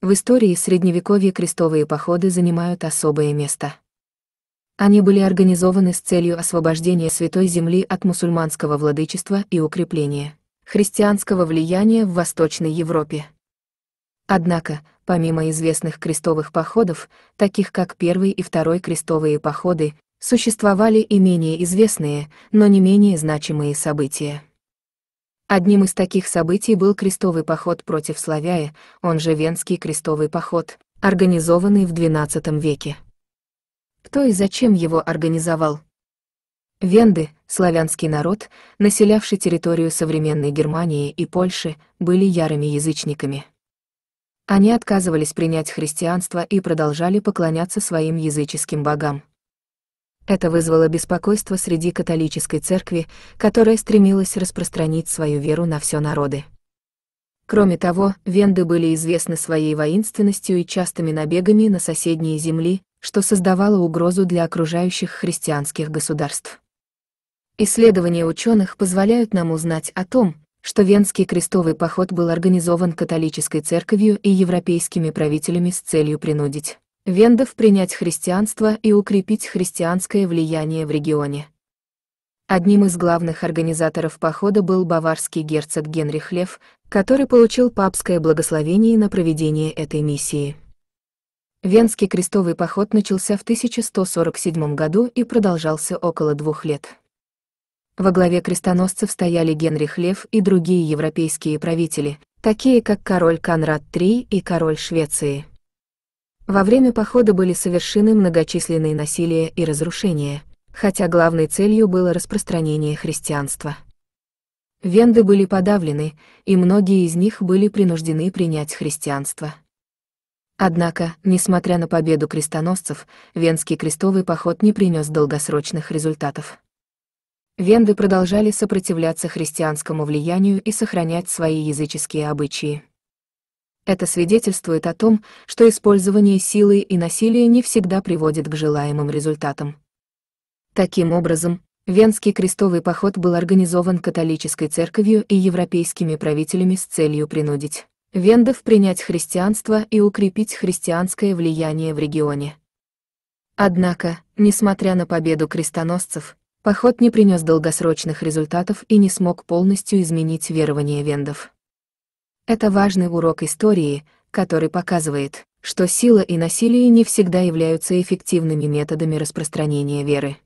В истории Средневековья крестовые походы занимают особое место. Они были организованы с целью освобождения Святой Земли от мусульманского владычества и укрепления христианского влияния в Восточной Европе. Однако, помимо известных крестовых походов, таких как Первый и Второй крестовые походы, существовали и менее известные, но не менее значимые события. Одним из таких событий был крестовый поход против Славяя, он же Венский крестовый поход, организованный в XII веке. Кто и зачем его организовал? Венды, славянский народ, населявший территорию современной Германии и Польши, были ярыми язычниками. Они отказывались принять христианство и продолжали поклоняться своим языческим богам. Это вызвало беспокойство среди католической церкви, которая стремилась распространить свою веру на все народы. Кроме того, венды были известны своей воинственностью и частыми набегами на соседние земли, что создавало угрозу для окружающих христианских государств. Исследования ученых позволяют нам узнать о том, что Венский крестовый поход был организован католической церковью и европейскими правителями с целью принудить вендов принять христианство и укрепить христианское влияние в регионе. Одним из главных организаторов похода был баварский герцог Генрих Лев, который получил папское благословение на проведение этой миссии. Венский крестовый поход начался в 1147 году и продолжался около двух лет. Во главе крестоносцев стояли Генрих Лев и другие европейские правители, такие как король Конрад III и король Швеции. Во время похода были совершены многочисленные насилия и разрушения, хотя главной целью было распространение христианства. Венды были подавлены, и многие из них были принуждены принять христианство. Однако, несмотря на победу крестоносцев, венский крестовый поход не принес долгосрочных результатов. Венды продолжали сопротивляться христианскому влиянию и сохранять свои языческие обычаи. Это свидетельствует о том, что использование силы и насилия не всегда приводит к желаемым результатам. Таким образом, Венский крестовый поход был организован католической церковью и европейскими правителями с целью принудить вендов принять христианство и укрепить христианское влияние в регионе. Однако, несмотря на победу крестоносцев, поход не принес долгосрочных результатов и не смог полностью изменить верование вендов. Это важный урок истории, который показывает, что сила и насилие не всегда являются эффективными методами распространения веры.